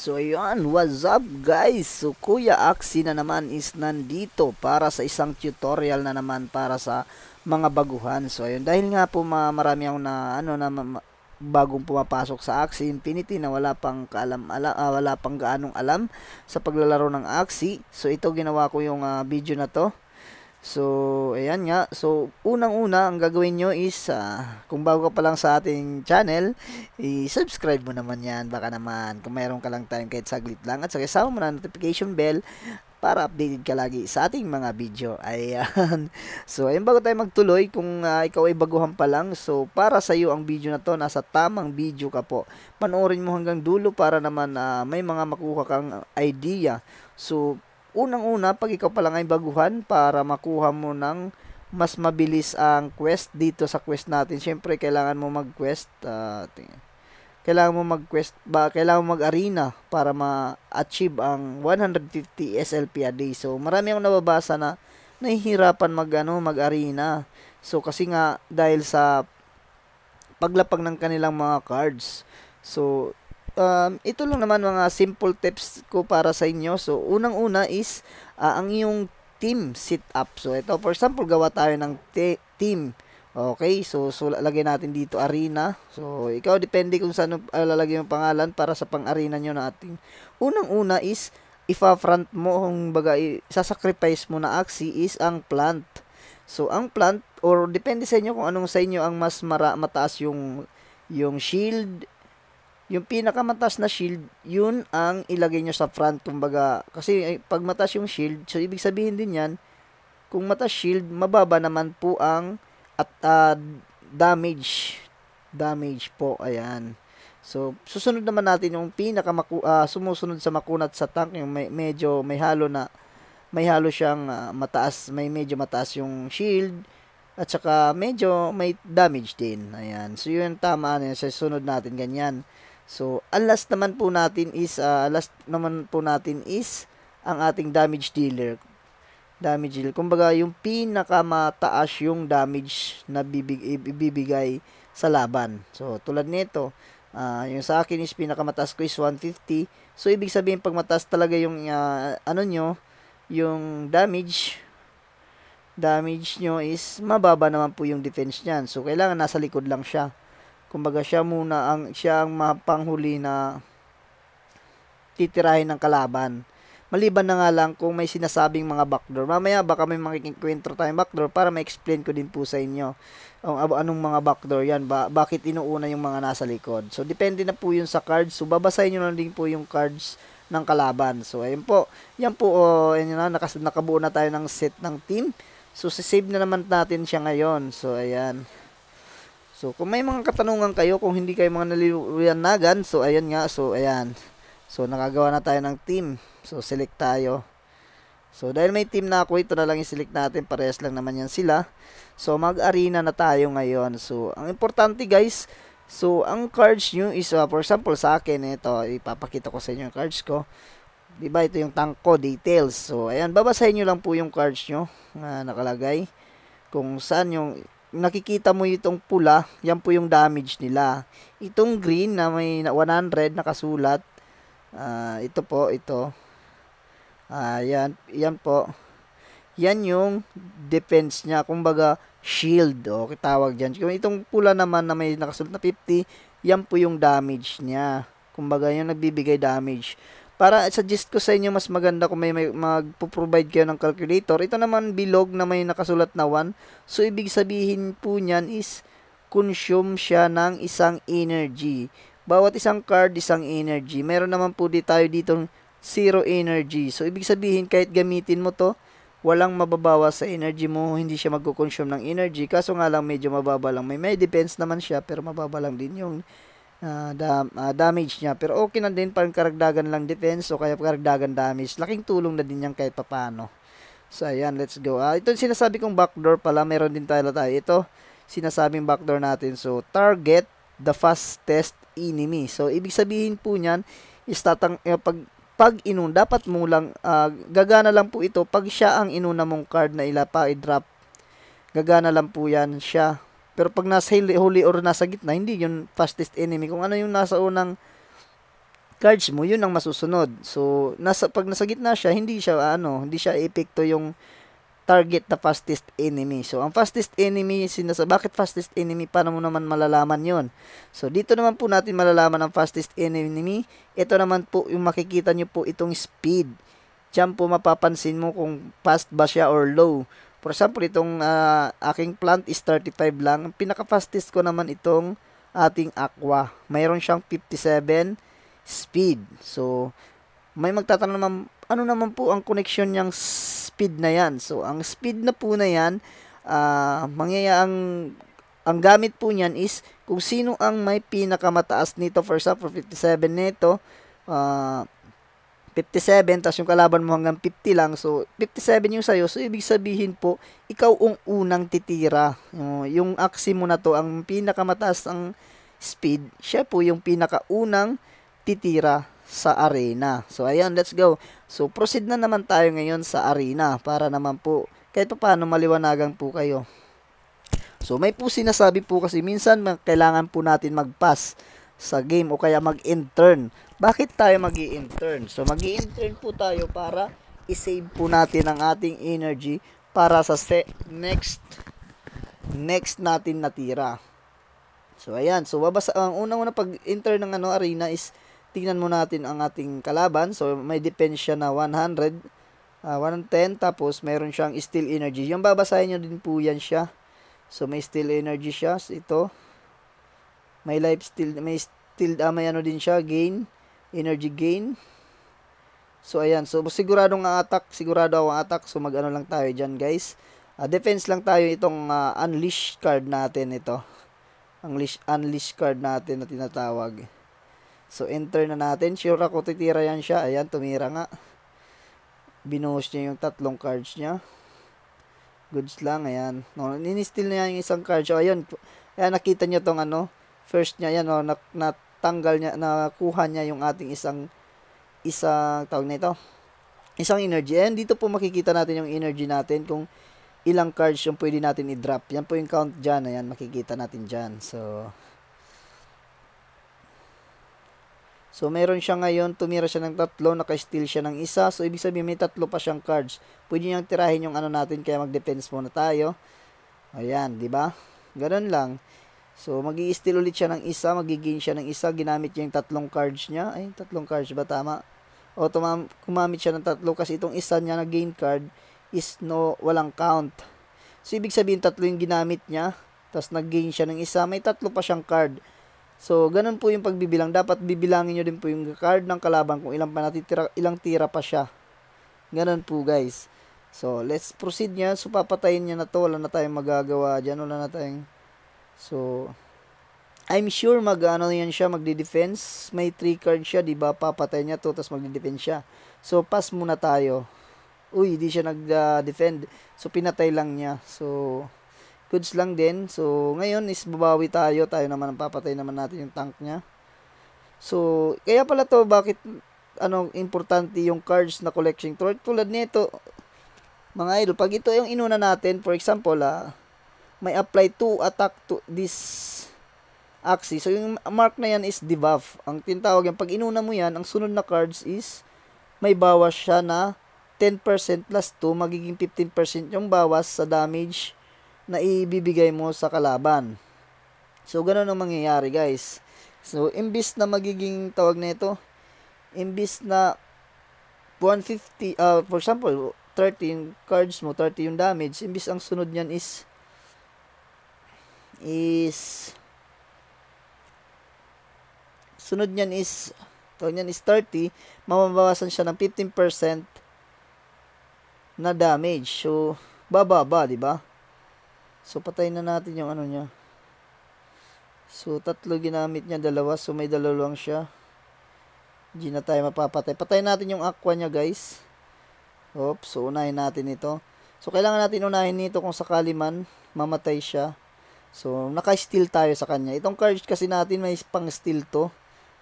So ayun, what's up guys? So Kuya Axie na naman is nandito para sa isang tutorial na naman para sa mga baguhan. So ayun, dahil nga po mga marami akong na ano na bagong pumapasok sa Axie Infinity na wala pang kaalam ala, uh, wala pang gaanong alam sa paglalaro ng Axie. So ito ginawa ko yung uh, video na to So, ayan nga. So, unang-una, ang gagawin nyo is, uh, kung bago ka pa lang sa ating channel, i-subscribe mo naman yan. Baka naman, kung mayroon ka lang time kahit saglit lang. At saka, sama mo na notification bell para updated ka lagi sa ating mga video. Ayan. So, ayun bago tayo magtuloy, kung uh, ikaw ay baguhan pa lang, so para sa iyo ang video na to, nasa tamang video ka po. Panoorin mo hanggang dulo para naman uh, may mga makuha kang idea. So, unang-una, pag ikaw pa lang ay baguhan para makuha mo ng mas mabilis ang quest dito sa quest natin. Siyempre, kailangan mo mag-quest. Uh, kailangan mo mag-quest, ba, kailangan mo mag-arena para ma-achieve ang 150 SLP a day. So, marami akong nababasa na nahihirapan mag, ano, mag-arena. So, kasi nga, dahil sa paglapag ng kanilang mga cards. So, um, ito lang naman mga simple tips ko para sa inyo. So, unang-una is uh, ang iyong team setup. So, ito, for example, gawa tayo ng te- team. Okay, so, so lagay natin dito arena. So, ikaw depende kung saan uh, ah, lalagay yung pangalan para sa pang-arena nyo na ating. Unang-una is, ifa-front mo, kung baga, sasacrifice mo na axi is ang plant. So, ang plant, or depende sa inyo kung anong sa inyo ang mas mara, mataas yung yung shield, yung pinakamatas na shield, yun ang ilagay nyo sa front. Kumbaga, kasi eh, pag matas yung shield, so ibig sabihin din yan, kung matas shield, mababa naman po ang at uh, damage. Damage po, ayan. So, susunod naman natin yung pinakamaku, uh, sumusunod sa makunat sa tank, yung may, medyo may halo na may halo siyang uh, mataas, may medyo mataas yung shield at saka medyo may damage din. Ayan. So, yun tama na ano, yun. Sa sunod natin ganyan. So, ang last naman po natin is, uh, last naman po natin is, ang ating damage dealer. Damage dealer. Kumbaga, yung pinakamataas yung damage na bibig, ibibigay sa laban. So, tulad nito, uh, yung sa akin is pinakamataas ko is 150. So, ibig sabihin, pag mataas talaga yung, uh, ano nyo, yung damage, damage nyo is mababa naman po yung defense nyan. So, kailangan nasa likod lang siya. Kumbaga siya muna ang siya ang mapanghuli na titirahin ng kalaban. Maliban na nga lang kung may sinasabing mga backdoor. Mamaya baka may makikikwento tayong backdoor para ma-explain ko din po sa inyo ang anong mga backdoor yan. Ba, bakit inuuna yung mga nasa likod. So, depende na po yun sa cards. So, babasahin nyo na din po yung cards ng kalaban. So, ayun po. Yan po, oh, ayun na, nakas- nakabuo na tayo ng set ng team. So, save na naman natin siya ngayon. So, ayan. So, kung may mga katanungan kayo, kung hindi kayo mga naliwanagan, so, ayan nga, so, ayan. So, nakagawa na tayo ng team. So, select tayo. So, dahil may team na ako, ito na lang i-select natin. Parehas lang naman yan sila. So, mag-arena na tayo ngayon. So, ang importante guys, so, ang cards nyo is, uh, for example, sa akin, ito, ipapakita ko sa inyo yung cards ko. Diba, ito yung tank ko, details. So, ayan, babasahin nyo lang po yung cards nyo na uh, nakalagay. Kung saan yung nakikita mo itong pula, yan po yung damage nila. Itong green na may 100 nakasulat, uh, ito po, ito. Uh, yan, yan po. Yan yung defense niya. Kumbaga, shield, o oh, tawag dyan. Kung itong pula naman na may nakasulat na 50, yan po yung damage niya. Kumbaga, yung nagbibigay damage. Para suggest ko sa inyo mas maganda kung may, may magpo-provide kayo ng calculator. Ito naman bilog na may nakasulat na 1. So ibig sabihin po niyan is consume siya ng isang energy. Bawat isang card isang energy. Meron naman po di tayo dito zero energy. So ibig sabihin kahit gamitin mo to, walang mababawas sa energy mo, hindi siya magko-consume ng energy. Kaso nga lang medyo mababa lang. May may depends naman siya pero mababa lang din yung uh, ah, dam, ah, damage niya. Pero okay na din, parang karagdagan lang defense o kaya karagdagan damage. Laking tulong na din yan kahit papano. So, ayan, let's go. Uh, ito sinasabi kong backdoor pala. Meron din tayo tayo. Ito, sinasabing backdoor natin. So, target the fastest enemy. So, ibig sabihin po niyan, is tatang, uh, pag, pag inun, dapat mo lang, uh, gagana lang po ito pag siya ang inuna mong card na ilapa, i-drop. Gagana lang po yan siya pero pag nasa huli or nasa gitna, hindi yun fastest enemy. Kung ano yung nasa unang cards mo, yun ang masusunod. So, nasa, pag nasa gitna siya, hindi siya, ano, hindi siya epekto yung target na fastest enemy. So, ang fastest enemy, sinasa, bakit fastest enemy? Paano mo naman malalaman yon So, dito naman po natin malalaman ang fastest enemy. Ito naman po, yung makikita nyo po itong speed. Diyan po mapapansin mo kung fast ba siya or low. For example, itong uh, aking plant is 35 lang. pinaka-fastest ko naman itong ating aqua. Mayroon siyang 57 speed. So, may magtatanong naman, ano naman po ang connection niyang speed na yan? So, ang speed na po na yan, uh, ah, mangyayaang ang gamit po niyan is kung sino ang may pinakamataas nito for example 57 nito uh, 57, tapos yung kalaban mo hanggang 50 lang. So, 57 yung sa'yo. So, ibig sabihin po, ikaw ang unang titira. Yung aksi mo na to, ang pinakamataas ang speed, siya po yung pinakaunang titira sa arena. So, ayan, let's go. So, proceed na naman tayo ngayon sa arena para naman po, kahit pa paano maliwanagan po kayo. So, may po sinasabi po kasi minsan kailangan po natin mag-pass sa game o kaya mag-intern bakit tayo mag intern So, mag intern po tayo para isave po natin ang ating energy para sa next next natin natira. So, ayan. So, babasa, ang unang-una pag-intern ng ano, arena is tingnan mo natin ang ating kalaban. So, may defense siya na 100, uh, 110, tapos meron siyang steel energy. Yung babasahin niyo din po yan siya. So, may steel energy siya. Ito. May life steel, may steel, uh, may ano din siya, gain energy gain. So, ayan. So, sigurado ang attack. Sigurado ang attack. So, mag-ano lang tayo diyan, guys. Uh, defense lang tayo itong uh, unleash card natin ito. Ang Unleash, unleash card natin na tinatawag. So, enter na natin. Sure ako titira yan siya. Ayan, tumira nga. Binuhos niya yung tatlong cards niya. Goods lang, ayan. No, ninistil na yan yung isang card. So, ayan. Ayan, nakita niyo tong ano. First niya, ayan, no, na, na natanggal niya, nakuha niya yung ating isang, isang, tawag na ito, isang energy. And dito po makikita natin yung energy natin kung ilang cards yung pwede natin i-drop. Yan po yung count dyan. Ayan, makikita natin dyan. So, So, meron siya ngayon, tumira siya ng tatlo, naka-steal siya ng isa. So, ibig sabihin may tatlo pa siyang cards. Pwede niyang tirahin yung ano natin, kaya mag-defense muna tayo. Ayan, di ba? Ganun lang. So, mag steal ulit siya ng isa, magigain siya ng isa, ginamit niya yung tatlong cards niya. Ay, tatlong cards ba? Tama. O, tumam, kumamit siya ng tatlo kasi itong isa niya na game card is no, walang count. So, ibig sabihin, tatlo yung ginamit niya. Tapos, nag-gain siya ng isa. May tatlo pa siyang card. So, ganun po yung pagbibilang. Dapat bibilangin nyo din po yung card ng kalaban kung ilang, pa natitira, ilang tira pa siya. Ganun po, guys. So, let's proceed niya. So, papatayin niya na to. Wala na tayong magagawa dyan. Wala na tayong So, I'm sure mag ano yan siya, magde-defense. May 3 card siya, 'di ba? Papatay niya 'to tapos magde-defense siya. So, pass muna tayo. Uy, di siya nag-defend. So, pinatay lang niya. So, goods lang din. So, ngayon is babawi tayo. Tayo naman ang papatay naman natin yung tank niya. So, kaya pala to bakit ano importante yung cards na collecting. Tulad nito, mga idol, pag ito yung inuna natin, for example, ah, may apply to attack to this axis. So, yung mark na yan is debuff. Ang tinatawag yan, pag inuna mo yan, ang sunod na cards is may bawas siya na 10% plus 2, magiging 15% yung bawas sa damage na ibibigay mo sa kalaban. So, ganun ang mangyayari, guys. So, imbis na magiging tawag na ito, imbis na 150, uh, for example, 13 cards mo, 30 yung damage, imbis ang sunod niyan is is sunod niyan is tawag niyan is 30, mababawasan siya ng 15% na damage. So, bababa, di ba? So, patayin na natin yung ano niya. So, tatlo ginamit niya, dalawa. So, may dalawang siya. Hindi na tayo mapapatay. patayin natin yung aqua niya, guys. Oops, so unahin natin ito. So, kailangan natin unahin nito kung sakali man mamatay siya. So, naka-steal tayo sa kanya. Itong cards kasi natin may pang-steal to.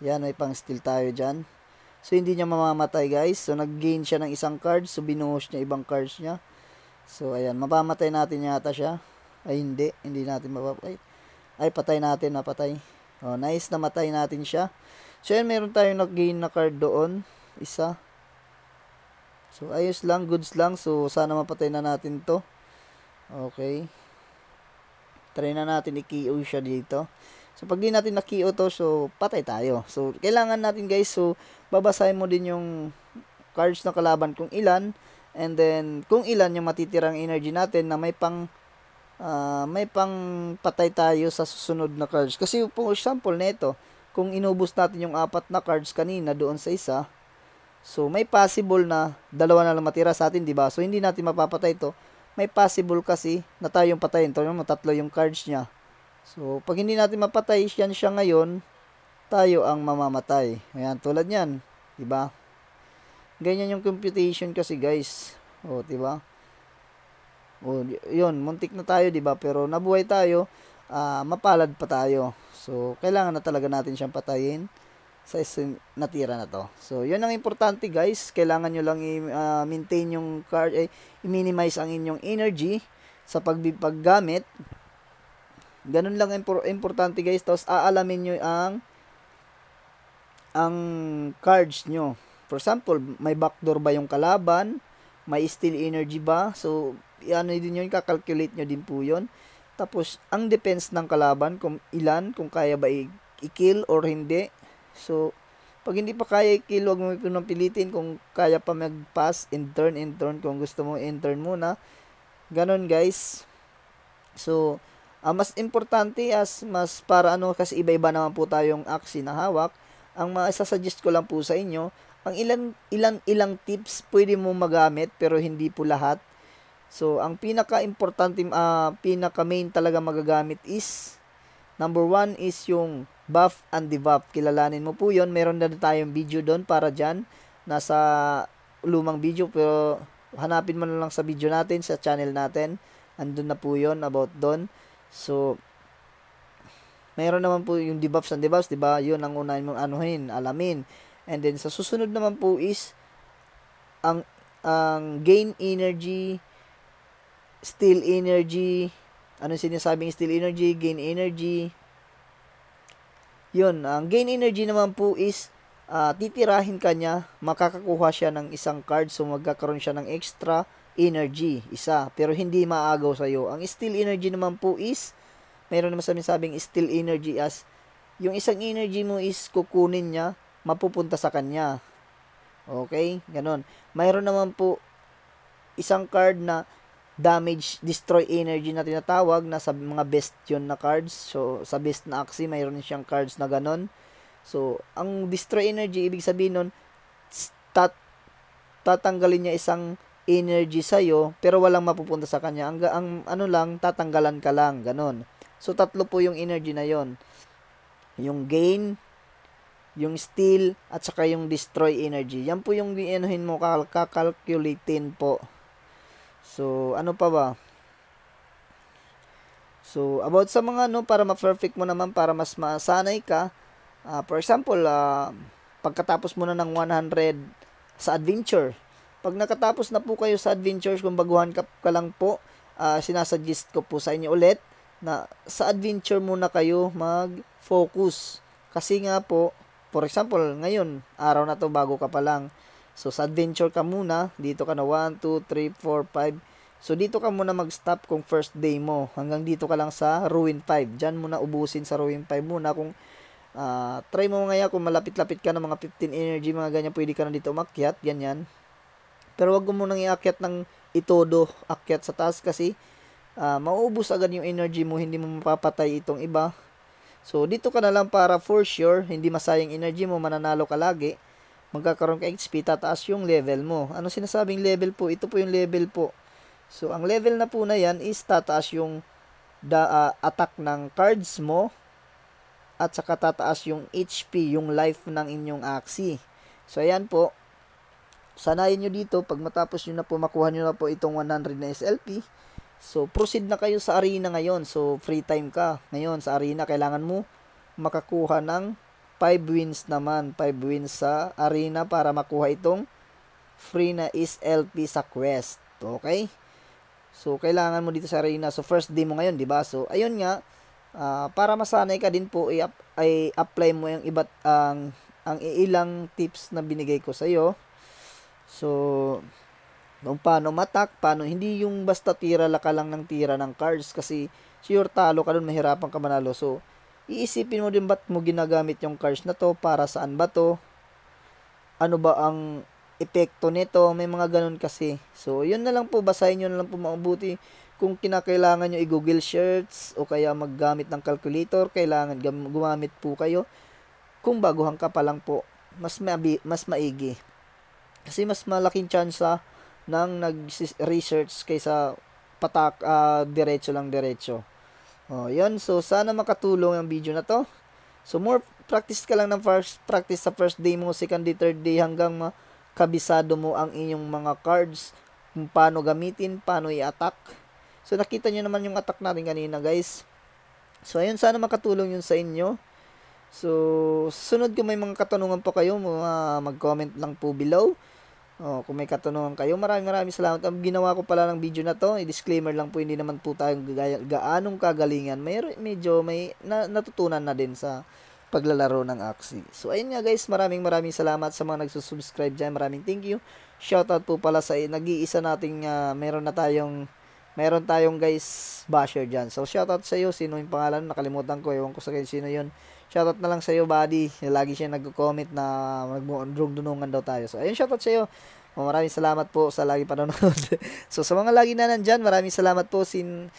Yan, may pang-steal tayo dyan. So, hindi niya mamamatay guys. So, nag-gain siya ng isang card. So, binuhos niya ibang cards niya. So, ayan. Mapamatay natin yata siya. Ay, hindi. Hindi natin mapapatay. Ay, patay natin. Napatay. Oh, nice. Namatay natin siya. So, ayan. Meron tayong nag-gain na card doon. Isa. So, ayos lang. Goods lang. So, sana mapatay na natin to. Okay. Try na natin i-KO siya dito. So, pag di natin na-KO to, so, patay tayo. So, kailangan natin guys, so, babasahin mo din yung cards na kalaban kung ilan. And then, kung ilan yung matitirang energy natin na may pang uh, may pang patay tayo sa susunod na cards. Kasi for example nito, kung inubos natin yung apat na cards kanina doon sa isa, so may possible na dalawa na lang matira sa atin, di ba? So hindi natin mapapatay to may possible kasi na tayong patayin. Ito mo, tatlo yung cards niya. So, pag hindi natin mapatay yan siya ngayon, tayo ang mamamatay. Ayan, tulad niyan. Diba? Ganyan yung computation kasi, guys. O, diba? O, yun, muntik na tayo, diba? Pero nabuhay tayo, uh, mapalad pa tayo. So, kailangan na talaga natin siyang patayin sa natira na to. So, yun ang importante guys. Kailangan nyo lang i-maintain ah, uh, yung card, eh, i-minimize ang inyong energy sa paggamit. Ganun lang impor- importante guys. Tapos, aalamin nyo ang ang cards nyo. For example, may backdoor ba yung kalaban? May steel energy ba? So, ano din yun, kakalculate nyo din po yun. Tapos, ang defense ng kalaban, kung ilan, kung kaya ba i-kill or hindi. So, pag hindi pa kaya i kill, huwag mo pinang pilitin kung kaya pa mag-pass, in-turn, in-turn, kung gusto mo in-turn muna. Ganon guys. So, uh, mas importante as mas para ano kasi iba-iba naman po tayong aksi na hawak. Ang suggest ko lang po sa inyo, ang ilan ilan ilang tips pwede mo magamit pero hindi po lahat. So, ang pinaka-importante, uh, pinaka-main talaga magagamit is number one is yung Buff and Debuff. Kilalanin mo po yon Meron na tayong video doon para diyan Nasa lumang video pero hanapin mo na lang sa video natin, sa channel natin. Andun na po yon about doon. So, meron naman po yung debuffs and debuffs, di ba? 'Yon ang unahin mong anuhin, alamin. And then, sa susunod naman po is ang, ang gain energy, steal energy, ano sinasabing steal energy, gain energy, yun, ang gain energy naman po is uh, titirahin kanya, makakakuha siya ng isang card so magkakaroon siya ng extra energy, isa, pero hindi maagaw sa iyo. Ang still energy naman po is mayroon naman sa sabing still energy as yung isang energy mo is kukunin niya, mapupunta sa kanya. Okay? ganun. Mayroon naman po isang card na damage destroy energy na tinatawag na sa mga best yun na cards. So, sa best na Axie, mayroon siyang cards na ganon. So, ang destroy energy, ibig sabihin nun, tat tatanggalin niya isang energy sa'yo, pero walang mapupunta sa kanya. Ang, ang ano lang, tatanggalan ka lang, ganon. So, tatlo po yung energy na yon Yung gain, yung steal, at saka yung destroy energy. Yan po yung ano mo, kakalculatein po. So, ano pa ba? So, about sa mga no, para ma-perfect mo naman, para mas masanay ka, uh, for example, uh, pagkatapos mo na ng 100 sa adventure, pag nakatapos na po kayo sa adventures, kung baguhan ka, ka lang po, uh, sinasuggest ko po sa inyo ulit na sa adventure muna kayo mag-focus. Kasi nga po, for example, ngayon, araw na to bago ka pa lang, So sa adventure ka muna, dito ka na 1, 2, 3, 4, 5. So dito ka muna mag-stop kung first day mo. Hanggang dito ka lang sa Ruin 5. Diyan muna ubusin sa Ruin 5 muna kung uh, try mo ngayon kung malapit-lapit ka ng mga 15 energy, mga ganyan, pwede ka na dito umakyat, ganyan. Pero wag mo nang iakyat ng itodo, akyat sa taas kasi uh, mauubos agad yung energy mo, hindi mo mapapatay itong iba. So dito ka na lang para for sure, hindi masayang energy mo, mananalo ka lagi magkakaroon ka XP, tataas yung level mo. Ano sinasabing level po? Ito po yung level po. So, ang level na po na yan is tataas yung da, uh, attack ng cards mo at saka tataas yung HP, yung life ng inyong axi. So, ayan po. Sanayin nyo dito, pag matapos nyo na po, makuha nyo na po itong 100 na SLP. So, proceed na kayo sa arena ngayon. So, free time ka. Ngayon, sa arena, kailangan mo makakuha ng 5 wins naman, 5 wins sa arena para makuha itong free na is LP sa quest. Okay? So, kailangan mo dito sa arena. So, first day mo ngayon, di ba? So, ayun nga, uh, para masanay ka din po, i ay apply mo yung iba't ang ang ilang tips na binigay ko sa iyo. So, kung paano matak, paano hindi yung basta tira la lang ng tira ng cards kasi sure talo ka doon, mahirapan ka manalo. So, iisipin mo din ba't mo ginagamit yung cards na to, para saan ba to, ano ba ang epekto nito, may mga ganun kasi. So, yun na lang po, basahin nyo na lang po mabuti. Kung kinakailangan nyo i-google shirts o kaya maggamit ng calculator, kailangan gumamit po kayo. Kung baguhan ka pa lang po, mas, mabi- mas maigi. Kasi mas malaking chance ng nag-research kaysa patak uh, diretso lang diretso. Oh, yun. So, sana makatulong ang video na to. So, more practice ka lang ng first practice sa first day mo, second day, third day, hanggang kabisado mo ang inyong mga cards, kung paano gamitin, paano i-attack. So, nakita nyo naman yung attack natin kanina, guys. So, ayun, sana makatulong yun sa inyo. So, sunod kung may mga katanungan po kayo, mag-comment lang po below. Oh, kung may katanungan kayo, maraming maraming salamat. Ang ginawa ko pala ng video na to, i-disclaimer eh, lang po, hindi naman po tayo gaanong kagalingan. May, medyo may na, natutunan na din sa paglalaro ng Axie. So, ayun nga guys, maraming maraming salamat sa mga nagsusubscribe dyan. Maraming thank you. Shoutout po pala sa nag-iisa nating uh, meron na tayong meron tayong guys basher dyan. So, shoutout sa iyo. Sino yung pangalan? Nakalimutan ko. Ewan ko sa kayo sino yun. Shoutout na lang sa iyo, buddy. Lagi siya nagko-comment na nagmo-drug-dunungan daw tayo. So, ayun, shoutout sa iyo. Oh, maraming salamat po sa lagi panonood. so, sa mga lagi na nandyan, maraming salamat po. Sin,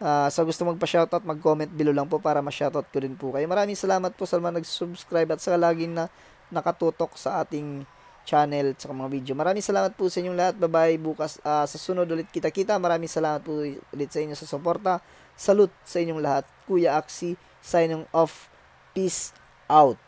uh, sa so gusto magpa-shoutout, mag-comment below lang po para ma-shoutout ko din po kayo. Maraming salamat po sa mga nag-subscribe at sa lagi na nakatutok sa ating channel at mga video. Maraming salamat po sa inyong lahat. Bye-bye. Bukas uh, sa sunod ulit kita-kita. Maraming salamat po ulit sa inyo sa suporta. Salute sa inyong lahat. Kuya Aksi, signing off. Peace out.